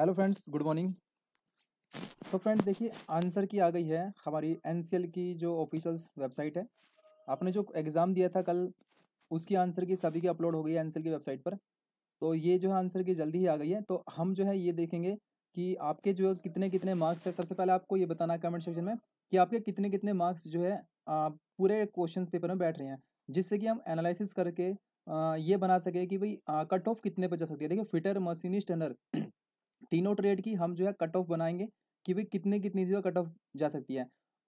Hello friends good morning तो friend देखिए answer की आ गई है हमारी एन की जो ऑफिशियल वेबसाइट है आपने जो एग्ज़ाम दिया था कल उसकी आंसर की सभी की अपलोड हो गई है एन की वेबसाइट पर तो ये जो है आंसर की जल्दी ही आ गई है तो हम जो है ये देखेंगे कि आपके जो है कितने कितने मार्क्स है सबसे पहले आपको ये बताना है कमेंट सेक्शन में कि आपके कितने कितने मार्क्स जो है पूरे क्वेश्चन पेपर में बैठ रहे हैं जिससे कि हम एनालिसिस करके ये बना सके कि भाई कट ऑफ कितने पर जा सकती है देखिए फिटर मशीनिस्ट एनर तीनों ट्रेड की हम जो है कट ऑफ बनाएंगे कि भाई कितने कितनी जो है कट ऑफ जा सकती है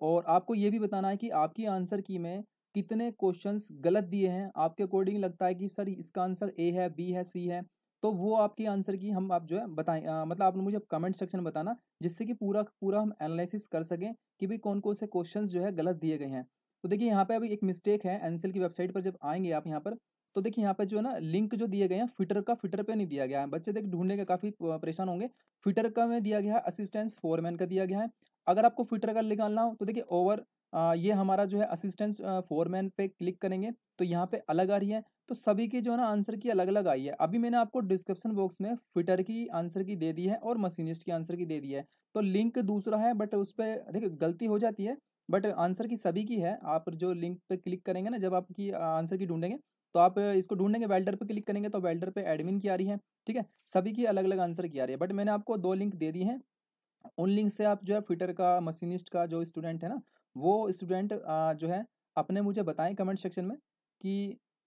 और आपको ये भी बताना है कि आपकी आंसर की में कितने क्वेश्चंस गलत दिए हैं आपके अकॉर्डिंग लगता है कि सर इसका आंसर ए है बी है सी है तो वो आपकी आंसर की हम आप जो है बताएं आ, मतलब आपने मुझे कमेंट सेक्शन बताना जिससे कि पूरा पूरा हम एनालिसिस कर सकें कि भाई कौन कौन से क्वेश्चन जो है गलत दिए गए हैं तो देखिए यहाँ पे अभी एक मिस्टेक है एनसेल की वेबसाइट पर जब आएंगे आप यहाँ पर तो देखिए यहाँ पर जो है ना लिंक जो दिए गए हैं फिटर का फिटर पे नहीं दिया गया है बच्चे देख ढूंढने का काफ़ी परेशान होंगे फिटर का में दिया गया है असिस्टेंस फोरमैन का दिया गया है अगर आपको फिटर का निकालना हो तो देखिए ओवर ये हमारा जो है असिस्टेंस फोरमैन पे क्लिक करेंगे तो यहाँ पे अलग आ रही है तो सभी की जो है ना आंसर की अलग अलग आई है अभी मैंने आपको डिस्क्रिप्शन बॉक्स में फिटर की आंसर की दे दी है और मशीनिस्ट की आंसर की दे दी है तो लिंक दूसरा है बट उस पर देखिए गलती हो जाती है बट आंसर की सभी की है आप जो लिंक पे क्लिक करेंगे ना जब आपकी आंसर की ढूंढेंगे तो आप इसको ढूंढेंगे वेल्डर पर क्लिक करेंगे तो वेल्डर पर एडमिन की आ रही है ठीक है सभी की अलग अलग आंसर की आ रही है बट मैंने आपको दो लिंक दे दी है उन लिंक से आप जो है फिटर का मशीनिस्ट का जो स्टूडेंट है ना वो स्टूडेंट जो है अपने मुझे बताएं कमेंट सेक्शन में कि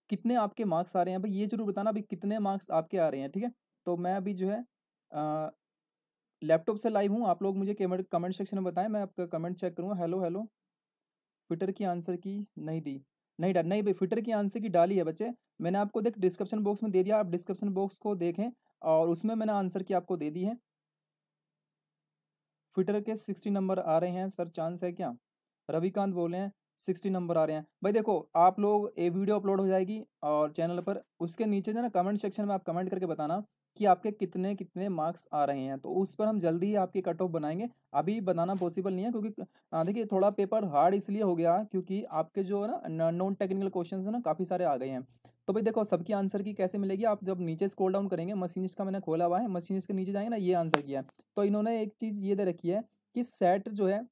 कितने आपके मार्क्स आ रहे हैं भाई ये जरूर बताना अभी कितने मार्क्स आपके आ रहे हैं ठीक है तो मैं अभी जो है लैपटॉप से लाइव हूँ आप लोग मुझे कमेंट सेक्शन में बताएं मैं आपका कमेंट चेक करूँगा हेलो हेलो ट्विटर की आंसर की नहीं दी नहीं डाल नहीं भाई फिटर की आंसर की डाली है बच्चे मैंने आपको देख डिस्क्रिप्शन बॉक्स में दे दिया आप डिस्क्रिप्शन बॉक्स को देखें और उसमें मैंने आंसर की आपको दे दी है फिटर के सिक्सटी नंबर आ रहे हैं सर चांस है क्या रविकांत बोल रहे हैं सिक्सटी नंबर आ रहे हैं भाई देखो आप लोग ये वीडियो अपलोड हो जाएगी और चैनल पर उसके नीचे जो ना कमेंट सेक्शन में आप कमेंट करके बताना कि आपके कितने कितने मार्क्स आ रहे हैं तो उस पर हम जल्दी ही आपके कट ऑफ बनाएंगे अभी बनाना पॉसिबल नहीं है क्योंकि देखिए थोड़ा पेपर हार्ड इसलिए हो गया क्योंकि आपके जो है ना नॉन टेक्निकल क्वेश्चन है ना काफ़ी सारे आ गए हैं तो भाई देखो सबकी आंसर की कैसे मिलेगी आप जब नीचे स्कोल डाउन करेंगे मशीन का मैंने खोला हुआ है मशीन के नीचे जाएंगे ना ये आंसर किया है तो इन्होंने एक चीज़ ये दे रखी है कि सेट जो है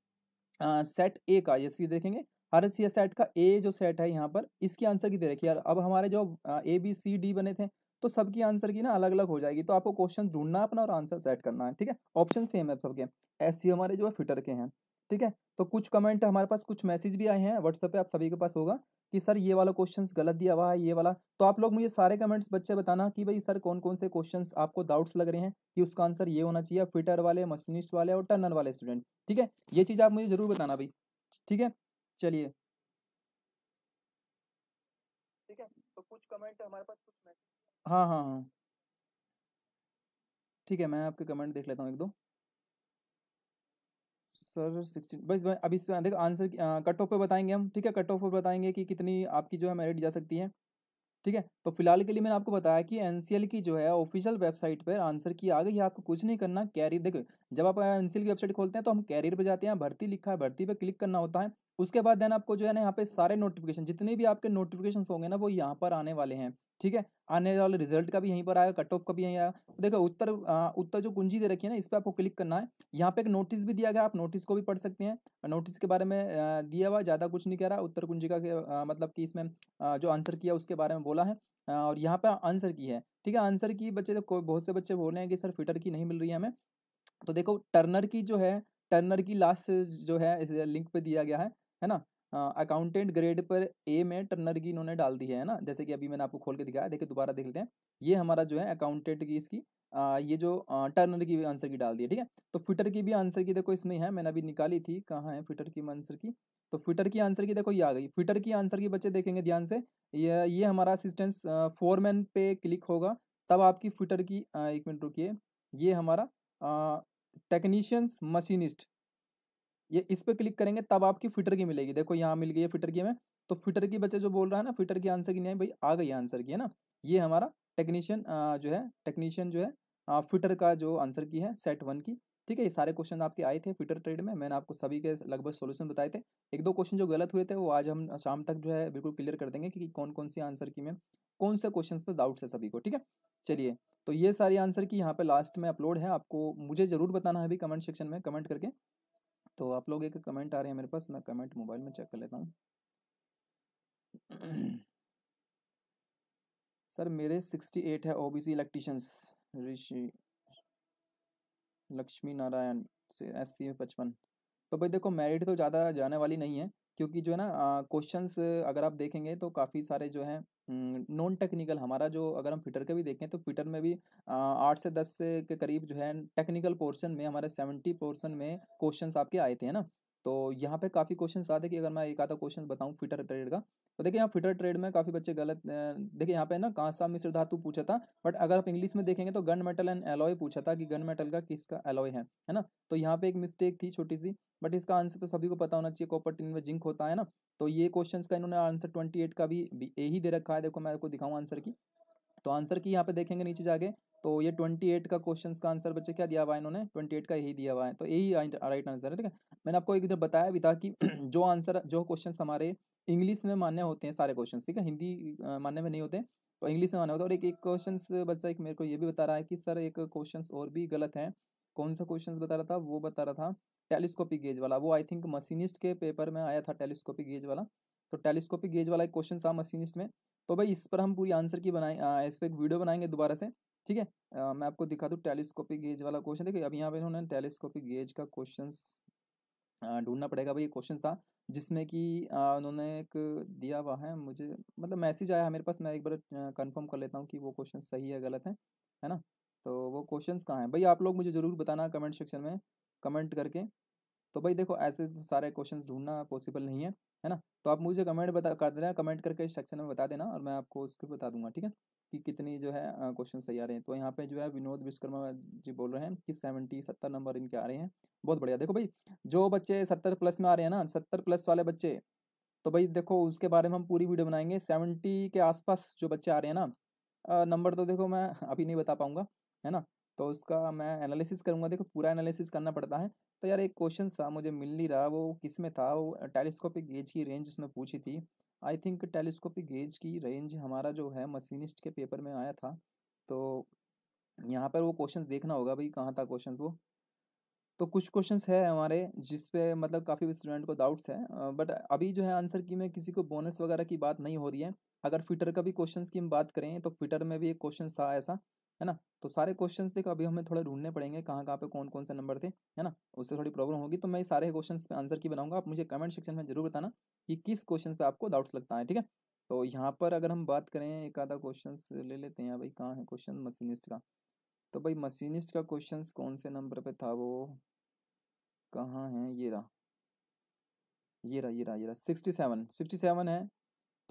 सेट ए का जैसे देखेंगे हर सी सेट का ए जो सेट है यहाँ पर इसकी आंसर की दे रखी है अब हमारे जो ए बी सी डी बने थे तो सबकी आंसर की ना अलग अलग हो जाएगी तो आपको क्वेश्चन ढूंढना अपना और आंसर सेट करना है ठीक है ऑप्शन सेम है सबके ऐसे हमारे जो है फिटर के हैं ठीक है तो कुछ कमेंट हमारे पास कुछ मैसेज भी आए हैं व्हाट्सएप पे आप सभी के पास होगा कि सर ये वाला क्वेश्चन गलत दिया हुआ है ये वाला तो आप लोग मुझे सारे कमेंट्स बच्चे बताना कि भाई सर कौन कौन से क्वेश्चन आपको डाउट्स लग रहे हैं कि उसका आंसर ये होना चाहिए फिटर वाले मशीनिस्ट वाले और टर्नर वाले स्टूडेंट ठीक है ये चीज़ आप मुझे ज़रूर बताना भाई ठीक है चलिए ठीक है तो कुछ कमेंट हमारे पास कुछ मैसेज हाँ, हाँ, हाँ। ठीक है, मैं आपके कमेंट देख लेता हूँ एक दो सर सिक्सटीन बस भाई अभी पर देखो आंसर कट ऑफ पे बताएंगे हम, ठीक है? कट ऑफ पर बताएंगे कि कितनी आपकी जो है मेरिट जा सकती है, ठीक है? तो फिलहाल के लिए मैंने आपको बताया कि एनसीएल की जो है ऑफ़िशियल वेबसाइट पर आंसर की आ गई है, आपको कुछ नहीं करना कैरियर देखो, जब आप एनसीएल की वेबसाइट खोलते हैं तो हम कैरियर पर जाते हैं, भर्ती लिखा है, भर्ती पर क्लिक करना होता है। उसके बाद देन आपको जो है ना यहाँ पे सारे नोटिफिकेशन जितने भी आपके नोटिफिकेशन होंगे ना वो यहाँ पर आने वाले हैं ठीक है आने वाले रिजल्ट का भी यहीं पर आएगा कट ऑफ का भी यहीं आएगा तो देखो उत्तर आ, उत्तर जो कुंजी दे रखी है ना इस पर आपको क्लिक करना है यहाँ पे एक नोटिस भी दिया गया आप नोटिस को भी पढ़ सकते हैं नोटिस के बारे में दिया हुआ ज़्यादा कुछ नहीं कह रहा उत्तर कुंजी का मतलब कि इसमें जो आंसर किया उसके बारे में बोला है और यहाँ पर आंसर की है ठीक है आंसर की बच्चे बहुत से बच्चे बोल रहे हैं कि सर फिटर की नहीं मिल रही है हमें तो देखो टर्नर की जो है टर्नर की लास्ट जो है इस लिंक पे दिया गया है है ना अकाउंटेंट ग्रेड पर ए में टर्नर की इन्होंने डाल दी है ना जैसे कि अभी मैंने आपको खोल के दिखाया देखिए दोबारा देख लेते हैं ये हमारा जो है अकाउंटेंट की इसकी आ, ये जो टर्नर की भी आंसर की डाल दी है ठीक है तो फिटर की भी आंसर की देखो इसमें है मैंने अभी निकाली थी कहाँ है फिटर की आंसर की तो फिटर की आंसर की देखो ये आ गई फिटर की आंसर की बच्चे देखेंगे ध्यान से ये ये हमारा असिस्टेंस फोरमैन पे क्लिक होगा तब आपकी फिटर की एक मिनट रुकिए ये हमारा टेक्नीशियंस मशीनिस्ट ये इस पर क्लिक करेंगे तब आपकी फिटर की मिलेगी देखो यहाँ मिल गई है फिटर की हमें तो फिटर की बच्चे जो बोल रहा है ना फिटर की आंसर की नहीं भाई आ गई आंसर की है ना ये हमारा टेक्नीशियन जो है टेक्नीशियन जो है फिटर का जो आंसर की है सेट वन की ठीक है ये सारे क्वेश्चन आपके आए थे फिटर ट्रेड में मैंने आपको सभी के लगभग सोल्यूशन बताए थे एक दो क्वेश्चन जो गलत हुए थे वो आज हम शाम तक जो है बिल्कुल क्लियर कर देंगे कि कौन कौन सी आंसर की में कौन से क्वेश्चन पर डाउट्स है सभी को ठीक है चलिए तो ये सारी आंसर की यहाँ पे लास्ट में अपलोड है आपको मुझे ज़रूर बताना है अभी कमेंट सेक्शन में कमेंट करके तो आप लोग एक कमेंट आ रहे हैं मेरे पास मैं कमेंट मोबाइल में चेक कर लेता हूँ सर मेरे सिक्सटी एट है ओबीसी इलेक्ट्रीशियंस ऋषि लक्ष्मी नारायण से एस सी पचपन तो भाई देखो मेरिट तो ज़्यादा जाने वाली नहीं है क्योंकि जो है ना क्वेश्चंस अगर आप देखेंगे तो काफ़ी सारे जो हैं नॉन टेक्निकल हमारा जो अगर हम फिटर का भी देखें तो फिटर में भी आठ से दस के करीब जो है टेक्निकल पोर्शन में हमारे सेवेंटी पोर्शन में क्वेश्चंस आपके आए थे है ना तो यहाँ पे काफ़ी क्वेश्चन आते कि अगर मैं एक आधा क्वेश्चन बताऊँ फिटर ट्रेड का तो देखिए यहाँ फिटर ट्रेड में काफ़ी बच्चे गलत देखिए यहाँ पे ना कांसा मिश्र धातु पूछा था बट अगर आप इंग्लिश में देखेंगे तो गन मेटल एंड एलॉय पूछा था कि गन मेटल का किसका एलॉय है है ना तो यहाँ पे एक मिस्टेक थी छोटी सी बट इसका आंसर तो सभी को पता होना चाहिए कॉपर टिन में जिंक होता है ना तो ये क्वेश्चन का इन्होंने आंसर ट्वेंटी एट का भी ए ही दे रखा है देखो मैं आपको दिखाऊँ आंसर की तो आंसर की यहाँ पे देखेंगे नीचे जाके तो ये ट्वेंटी एट का क्वेश्चन का आंसर बच्चे क्या दिया हुआ है इन्होंने ट्वेंटी एट का यही दिया हुआ है तो यही राइट आंसर है ठीक है मैंने आपको एक इधर बताया भी था कि जो आंसर जो क्वेश्चन हमारे इंग्लिश में मान्य होते हैं सारे क्वेश्चन ठीक है हिंदी मान्य में नहीं होते तो इंग्लिश में मान्य होता है और एक एक क्वेश्चन बच्चा एक मेरे को ये भी बता रहा है कि सर एक क्वेश्चन और भी गलत है कौन सा क्वेश्चन बता रहा था वो बता रहा था टेलीस्कोपिक गेज वाला वो आई थिंक मशीनिस्ट के पेपर में आया था टेलीस्कोपिक गेज वाला तो टेलीस्कोपिक गेज वाला एक क्वेश्चन था मशीनिस्ट में तो भाई इस पर हम पूरी आंसर की बनाए इस पर एक वीडियो बनाएंगे दोबारा से ठीक है मैं आपको दिखा दूँ टेलीस्कोपिक गेज वाला क्वेश्चन देखिए अब यहाँ पे इन्होंने टेलीस्कोपिक गेज का क्वेश्चन ढूंढना पड़ेगा भाई क्वेश्चन था जिसमें कि उन्होंने एक दिया हुआ है मुझे मतलब मैसेज आया है मेरे पास मैं एक बार कंफर्म कर लेता हूँ कि वो क्वेश्चन सही है गलत है है ना तो वो क्वेश्चन कहाँ हैं भाई आप लोग मुझे ज़रूर बताना कमेंट सेक्शन में कमेंट करके तो भाई देखो ऐसे सारे क्वेश्चन ढूंढना पॉसिबल नहीं है है ना तो आप मुझे कमेंट बता कर देना कमेंट करके सेक्शन में बता देना और मैं आपको उसको बता दूंगा ठीक है कि कितनी जो है क्वेश्चन सही आ रहे हैं तो यहाँ पे जो है विनोद विश्वकर्मा जी बोल रहे हैं कि सेवेंटी सत्तर नंबर इनके आ रहे हैं बहुत बढ़िया देखो भाई जो बच्चे सत्तर प्लस में आ रहे हैं ना सत्तर प्लस वाले बच्चे तो भाई देखो उसके बारे में हम पूरी वीडियो बनाएंगे सेवेंटी के आसपास जो बच्चे आ रहे हैं ना नंबर तो देखो मैं अभी नहीं बता पाऊंगा है ना तो उसका मैं एनालिसिस करूंगा देखो पूरा एनालिसिस करना पड़ता है तो यार एक क्वेश्चन था मुझे मिल नहीं रहा वो किस में था वो टेलीस्कोपिक गेज की रेंज उसमें पूछी थी आई थिंक टेलीस्कोपिक गेज की रेंज हमारा जो है मशीनिस्ट के पेपर में आया था तो यहाँ पर वो क्वेश्चंस देखना होगा भाई कहाँ था क्वेश्चंस वो तो कुछ क्वेश्चंस है हमारे जिस पे मतलब काफ़ी स्टूडेंट को डाउट्स है बट अभी जो है आंसर की में किसी को बोनस वगैरह की बात नहीं हो रही है अगर फिटर का भी क्वेश्चंस की हम बात करें तो फिटर में भी एक क्वेश्चन था ऐसा है ना तो सारे क्वेश्चन देखो अभी हमें थोड़े ढूंढने पड़ेंगे कहाँ कहाँ पे कौन कौन से नंबर थे है ना उससे थोड़ी प्रॉब्लम होगी तो मैं सारे क्वेश्चन पे आंसर की बनाऊंगा आप मुझे कमेंट सेक्शन में जरूर बताना कि किस क्वेश्चन पे आपको डाउट्स लगता है ठीक है तो यहाँ पर अगर हम बात करें एक आधा क्वेश्चन ले लेते हैं भाई कहाँ है क्वेश्चन मशीनिस्ट का तो भाई मशीनिस्ट का क्वेश्चन कौन से नंबर पे था वो कहाँ है ये रहा ये रहा ये रहा ये रहा सिक्सटी सेवन सिक्सटी सेवन है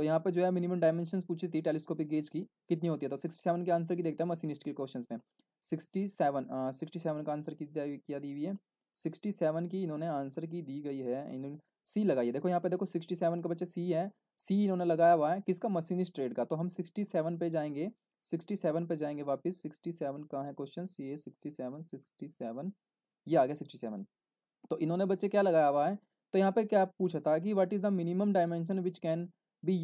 तो यहाँ पर जो है मिनिमम डायमेंशन पूछी थी टेलीस्कोपिक गेज की कितनी होती है तो सिक्सटी सेवन के आंसर की देखते हैं मशीनिस्ट के क्वेश्चन में सिक्सटी सेवन सिक्सटी सेवन का आंसर क्या दी हुई है सिक्सटी सेवन की इन्होंने आंसर की दी गई है इन्होंने सी लगाई है देखो यहाँ पे देखो सिक्सटी सेवन का बच्चा सी है सी इन्होंने लगाया हुआ है किसका मशीनिस्ट ट्रेड का तो हम सिक्सटी सेवन पे जाएंगे सिक्सटी सेवन पे जाएंगे वापस सिक्सटी सेवन का है question C A sixty seven sixty seven ये आ गया सिक्सटी सेवन तो इन्होंने बच्चे क्या लगाया हुआ है तो यहाँ पे क्या पूछा था कि what is the minimum dimension which can be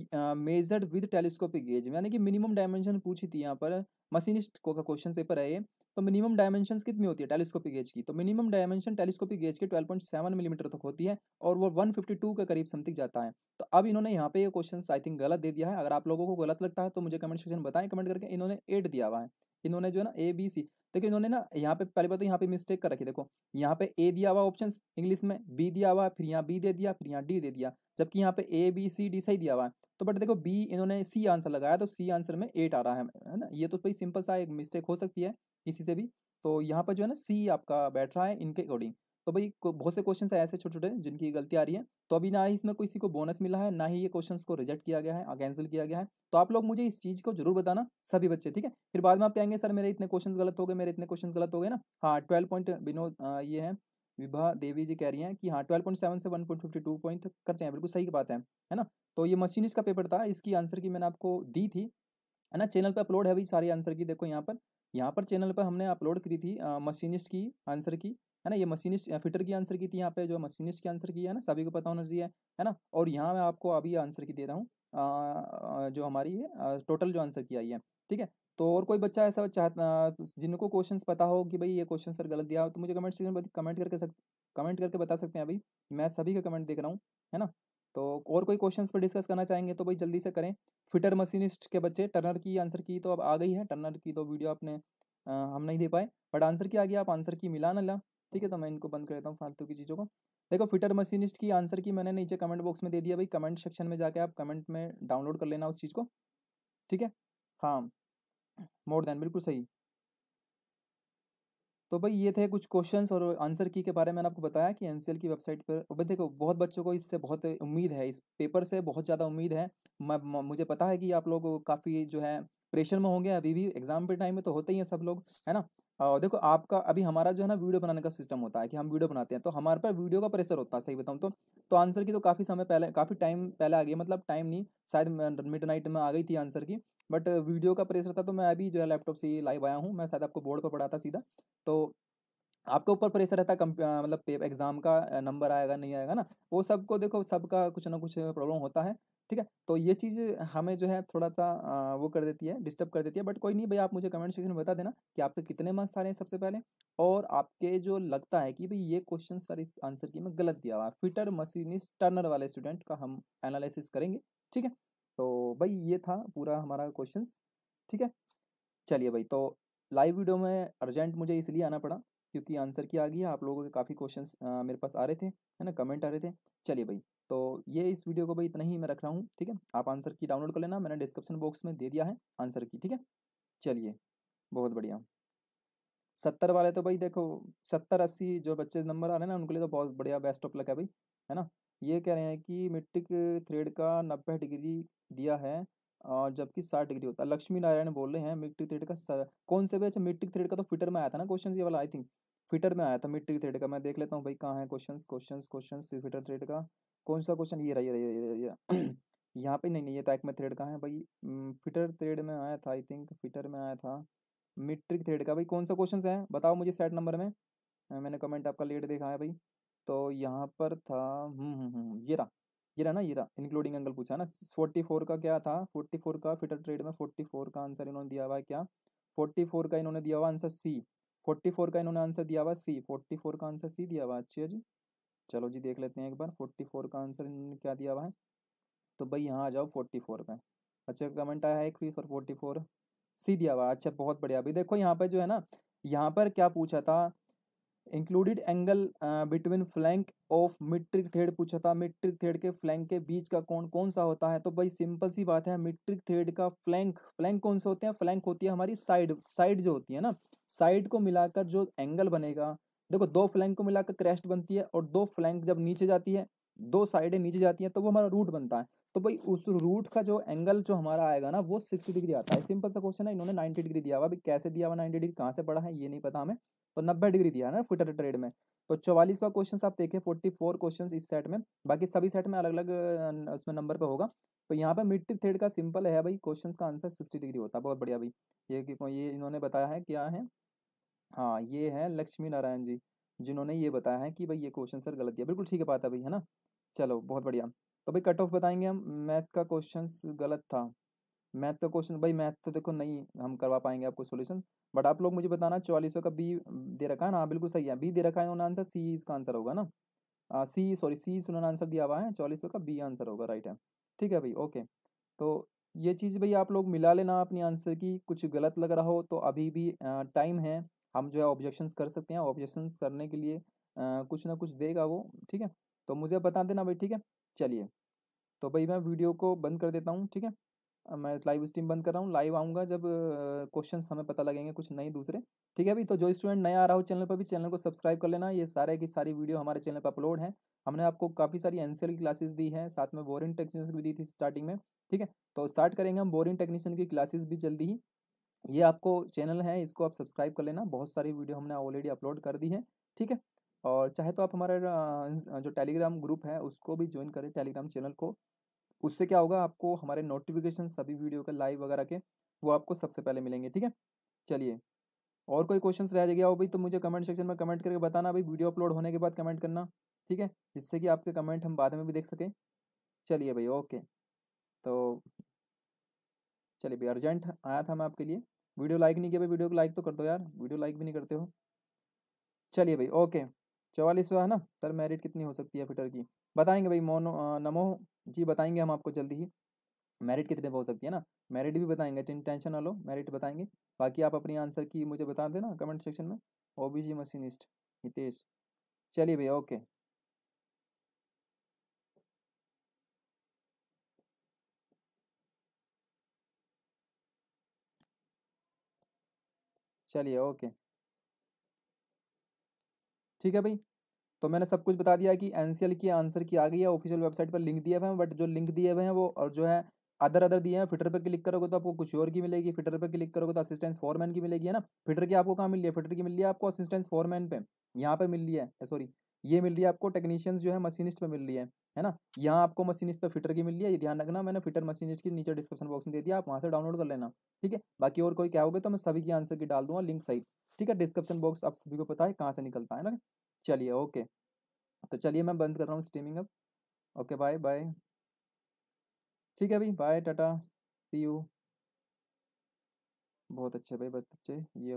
measured with telescopic gauge यानी कि मिनिमम डायमेंशन पूछी थी यहाँ पर मशीनिस्ट को का क्वेश्चन पेपर है ये तो मिनिमम डायमेंशन कितनी होती है टेलीस्कोपिक गेज की तो मिनिमम डायमेंशन टेलीस्कोपिक गेज के 12.7 मिलीमीटर mm तक होती है और वो 152 के करीब समथिंग जाता है तो अब इन्होंने यहाँ पे ये क्वेश्चन आई थिंक गलत दे दिया है अगर आप लोगों को गलत लगता है तो मुझे कमेंट सेक्शन बताएं कमेंट करके इन्होंने एट दिया हुआ है इन्होंने जो है ना ए बी सी देखिए इन्होंने ना यहाँ पे पहले बात तो यहाँ पे मिस्टेक कर रखी देखो यहाँ पे ए दिया हुआ ऑप्शन इंग्लिश में बी दिया हुआ फिर यहाँ बी दे दिया फिर यहाँ डी दे दिया जबकि यहाँ पे ए बी सी डी सही दिया हुआ है तो बट देखो बी इन्होंने सी आंसर लगाया तो सी आंसर में एट आ रहा है है ना ये तो भाई सिंपल सा एक मिस्टेक हो सकती है किसी से भी तो यहाँ पर जो है ना सी आपका बैठ रहा है इनके अकॉर्डिंग तो भाई बहुत से क्वेश्चन है ऐसे छोटे छोटे जिनकी गलती आ रही है तो अभी ना ही इसमें किसी को बोनस मिला है ना ही ये क्वेश्चन को रिजेक्ट किया गया है कैंसिल किया गया है तो आप लोग मुझे इस चीज़ को जरूर बताना सभी बच्चे ठीक है फिर बाद में आप कहेंगे सर मेरे इतने क्वेश्चन गलत हो गए मेरे इतने क्वेश्चन गलत हो गए ना हाँ ट्वेल्व पॉइंट बिनो ये है विभा देवी जी कह रही हैं कि हाँ ट्वेल्व पॉइंट सेवन से one point fifty two point करते हैं बिल्कुल सही बात है है ना तो ये मशीनिस का पेपर था इसकी आंसर की मैंने आपको दी थी है ना चैनल पर अपलोड है भाई सारी आंसर की देखो यहाँ पर यहाँ पर चैनल पर हमने अपलोड करी थी मशीनिस्ट की आंसर की है ना ये मशीनिस्ट फिटर की आंसर की थी यहाँ पे जो मशीनिस्ट की आंसर की है ना सभी को पता होना चाहिए है ना और यहाँ मैं आपको अभी आंसर की दे रहा हूँ जो हमारी है टोटल जो आंसर की आई है ठीक है तो और कोई बच्चा ऐसा चाहता जिनको क्वेश्चंस पता हो कि भाई ये क्वेश्चन सर गलत दिया हो तो मुझे कमेंट सेक्शन में कमेंट करके सक कमेंट करके बता सकते हैं अभी मैं सभी का कमेंट देख रहा हूँ है ना तो और कोई क्वेश्चंस पर डिस्कस करना चाहेंगे तो भाई जल्दी से करें फिटर मशीनिस्ट के बच्चे टर्नर की आंसर की तो अब आ गई है टर्नर की तो वीडियो आपने आ, हम नहीं दे पाए बट आंसर की आ गया आप आंसर की मिला ना ला ठीक है तो मैं इनको बंद कर देता हूँ फालतू की चीज़ों को देखो फिटर मशीनिस्ट की आंसर की मैंने नीचे कमेंट बॉक्स में दे दिया भाई कमेंट सेक्शन में जाके आप कमेंट में डाउनलोड कर लेना उस चीज़ को ठीक है हाँ मोर देन बिल्कुल सही तो भाई ये थे कुछ क्वेश्चंस और आंसर की के बारे में मैंने आपको बताया कि एन की वेबसाइट पर भाई देखो बहुत बच्चों को इससे बहुत उम्मीद है इस पेपर से बहुत ज़्यादा उम्मीद है मैं मुझे पता है कि आप लोग काफ़ी जो है प्रेशर में होंगे अभी भी एग्जाम के टाइम में तो होते ही हैं सब लोग है ना और देखो आपका अभी हमारा जो है ना वीडियो बनाने का सिस्टम होता है कि हम वीडियो बनाते हैं तो हमारे पर वीडियो का प्रेशर होता है सही बताऊँ तो तो आंसर की तो काफ़ी समय पहले काफ़ी टाइम पहले आ गई मतलब टाइम नहीं शायद मिड नाइट में आ गई थी आंसर की बट वीडियो का प्रेशर था तो मैं अभी जो है लैपटॉप से ये लाइव आया हूँ मैं शायद आपको बोर्ड पर पढ़ा था सीधा तो आपके ऊपर प्रेशर रहता है मतलब एग्ज़ाम का नंबर आएगा नहीं आएगा ना वो सबको देखो सबका कुछ ना कुछ प्रॉब्लम होता है ठीक है तो ये चीज़ हमें जो है थोड़ा सा वो कर देती है डिस्टर्ब कर देती है बट कोई नहीं भाई आप मुझे कमेंट सेक्शन में बता देना कि आपके कितने मार्क्स आ रहे हैं सबसे पहले और आपके जो लगता है कि भाई ये क्वेश्चन सर इस आंसर की मैं गलत दिया हुआ फिटर मशीनिस्ट टर्नर वाले स्टूडेंट का हम एनालिसिस करेंगे ठीक है तो भाई ये था पूरा हमारा क्वेश्चन ठीक है चलिए भाई तो लाइव वीडियो में अर्जेंट मुझे इसलिए आना पड़ा क्योंकि आंसर की आ गई आप लोगों के काफ़ी क्वेश्चन मेरे पास आ रहे थे है ना कमेंट आ रहे थे चलिए भाई तो ये इस वीडियो को भाई इतना ही मैं रख रहा हूँ ठीक है आप आंसर की डाउनलोड कर लेना मैंने डिस्क्रिप्शन बॉक्स में दे दिया है आंसर की ठीक है चलिए बहुत बढ़िया सत्तर वाले तो भाई देखो सत्तर अस्सी जो बच्चे नंबर आ रहे हैं ना उनके लिए तो बहुत बढ़िया बेस्ट ऑफ लक है भाई है ना ये कह रहे हैं कि के थ्रेड का नब्बे डिग्री दिया है और जबकि साठ डिग्री होता है लक्ष्मी नारायण बोल रहे हैं मिट्टी थ्रेड का सर कौन से भी अच्छा मिट्टी थ्रेड का तो फिटर में आया था ना क्वेश्चन ये वाला आई थिंक फिटर में आया था मिट्टी थ्रेड का मैं देख लेता हूँ भाई कहाँ है question question question fitter thread का कौन सा क्वेश्चन ये रही ये यहाँ पे नहीं नहीं ये टैक तो में थ्रेड का है भाई फिटर थ्रेड में आया था आई थिंक फिटर में आया था मिट्रिक थ्रेड का भाई कौन सा क्वेश्चन है बताओ मुझे सेट नंबर में मैंने कमेंट आपका लेट देखा है भाई तो यहाँ पर था ये रहा ये रहा ना ये रहा इंक्लूडिंग एंगल पूछा ना फोर्टी फोर का क्या था फोर्टी फोर का फिटर ट्रेड में फोर्टी फोर का आंसर इन्होंने दिया हुआ है क्या फोर्टी फोर का इन्होंने दिया हुआ आंसर सी फोर्टी फोर का इन्होंने आंसर दिया हुआ सी फोर्टी फोर का आंसर सी दिया हुआ अच्छी है जी चलो जी देख लेते हैं एक बार फोर्टी फोर का आंसर इन्होंने क्या दिया हुआ है तो भाई यहाँ आ जाओ फोर्टी फोर पे अच्छा कमेंट आया है एक फीस फोर्टी फोर सी दिया हुआ अच्छा बहुत बढ़िया अभी देखो यहाँ पे जो है ना यहाँ पर क्या पूछा था included angle between flank of metric thread पूछा था मिट्रिक थ्रेड के फ्लैंक के बीच का कोण कौन सा होता है तो भाई सिंपल सी बात है मिट्रिक थ्रेड का फ्लैंक फ्लैंक कौन से होते हैं फ्लैंक होती है हमारी साइड साइड जो होती है ना साइड को मिलाकर जो एंगल बनेगा देखो दो फ्लैंक को मिलाकर क्रेस्ट बनती है और दो फ्लैंक जब नीचे जाती है दो साइडें नीचे जाती हैं तो वो हमारा रूट बनता है तो भाई उस रूट का जो एंगल जो हमारा आएगा ना वो सिक्सटी डिग्री आता है सिंपल सा क्वेश्चन है इन्होंने नाइन्टी डिग्री दिया हुआ अभी कैसे दिया हुआ नाइन्टी डिग्री कहाँ से पड़ा है ये नहीं पता हमें तो नब्बे डिग्री दिया ना फुटर ट्रेड में तो चौवालीसवा क्वेश्चन आप देखें फोर्टी फोर क्वेश्चन इस सेट में बाकी सभी सेट में अलग अलग उसमें नंबर पर होगा तो यहाँ पे मिट्टी थ्रेड का सिंपल है भाई क्वेश्चन का आंसर सिक्सटी डिग्री होता है बहुत बढ़िया भाई ये ये इन्होंने बताया है क्या है हाँ ये है लक्ष्मी नारायण जी जिन्होंने ये बताया है कि भाई ये क्वेश्चन सर गलत दिया बिल्कुल ठीक है बात है भाई है ना चलो बहुत बढ़िया तो भाई कट ऑफ बताएंगे हम मैथ का क्वेश्चन गलत था मैथ का तो क्वेश्चन भाई मैथ तो देखो नहीं हम करवा पाएंगे आपको सोल्यूशन बट आप लोग मुझे बताना चौवालीसों का बी दे रखा है ना हाँ, बिल्कुल सही है बी दे रखा है उन्होंने आंसर सी इसका आंसर होगा ना सी सॉरी सी उन्होंने आंसर दिया हुआ है चौवालीसों का बी आंसर होगा राइट है ठीक है भाई ओके तो ये चीज़ भाई आप लोग मिला लेना अपनी आंसर की कुछ गलत लग रहा हो तो अभी भी टाइम है हम जो है ऑब्जेक्शंस कर सकते हैं ऑब्जेक्शंस करने के लिए आ, कुछ ना कुछ देगा वो ठीक है तो मुझे बता देना भाई ठीक है चलिए तो भाई मैं वीडियो को बंद कर देता हूँ ठीक है मैं लाइव स्ट्रीम बंद कर रहा हूँ लाइव आऊँगा जब क्वेश्चन हमें पता लगेंगे कुछ नए दूसरे ठीक है अभी तो जो स्टूडेंट नया आ रहा हो चैनल पर भी चैनल को सब्सक्राइब कर लेना ये सारे की सारी वीडियो हमारे चैनल पर अपलोड है हमने आपको काफ़ी सारी एनसीएल की क्लासेस दी है साथ में बोरिंग टेक्नीशियन भी दी थी स्टार्टिंग में ठीक है तो स्टार्ट करेंगे हम बोरिंग टेक्नीशियन की क्लासेज भी जल्दी ही ये आपको चैनल है इसको आप सब्सक्राइब कर लेना बहुत सारी वीडियो हमने ऑलरेडी अपलोड कर दी है ठीक है और चाहे तो आप हमारा जो टेलीग्राम ग्रुप है उसको भी ज्वाइन करें टेलीग्राम चैनल को उससे क्या होगा आपको हमारे नोटिफिकेशन सभी वीडियो के लाइव वगैरह के वो आपको सबसे पहले मिलेंगे ठीक है चलिए और कोई क्वेश्चन रह गया हो भाई तो मुझे कमेंट सेक्शन में कमेंट करके बताना भाई वीडियो अपलोड होने के बाद कमेंट करना ठीक है जिससे कि आपके कमेंट हम बाद में भी देख सकें चलिए भाई ओके तो चलिए भाई अर्जेंट आया था मैं आपके लिए वीडियो लाइक नहीं किया भाई वीडियो को लाइक तो कर दो यार वीडियो लाइक भी नहीं करते हो चलिए भाई ओके चवालीसवा है ना सर मेरिट कितनी हो सकती है फिटर की बताएंगे भाई मोनो नमो जी बताएंगे हम आपको जल्दी ही मेरिट कितने हो सकती है ना मेरिट भी बताएंगे टेंशन ना लो मेरिट बताएंगे बाकी आप अपनी आंसर की मुझे बता देना कमेंट सेक्शन में सी मशीनिस्ट हितेश चलिए भैया ओके चलिए ओके ठीक है भाई तो मैंने सब कुछ बता दिया कि एन की आंसर की आ गई है ऑफिशियल वेबसाइट पर लिंक दिए हुए हैं बट जो लिंक दिए हुए हैं वो और जो है अदर अदर दिए हैं फिटर पर क्लिक करोगे तो आपको कुछ और की मिलेगी फिटर पर क्लिक करोगे तो असिस्टेंस फॉरमैन की मिलेगी है ना फिटर की आपको कहाँ मिली है फिटर की मिल रही है आपको असिस्टेंस फॉरमैन पे यहाँ पे मिल रही है सॉरी ये मिल रही है आपको टेक्नीशियंस जो है मशीनिस्ट पे मिल रही है है ना यहाँ आपको मशीनिस्ट पे फिटर की मिल रही है ये ध्यान रखना मैंने फिटर मशीनिस्ट की नीचे डिस्क्रिप्शन बॉक्स में दे दिया आप वहाँ से डाउनलोड कर लेना ठीक है बाकी और कोई क्या होगा तो मैं सभी की आंसर की डाल दूंगा लिंक सही ठीक है डिस्क्रिप्शन बॉक्स आप सभी को पता है कहाँ से निकलता है ना चलिए ओके तो चलिए मैं बंद कर रहा हूँ स्ट्रीमिंग अब ओके बाय बाय ठीक है भाई बाय टाटा सी यू बहुत अच्छे भाई बहुत अच्छे ये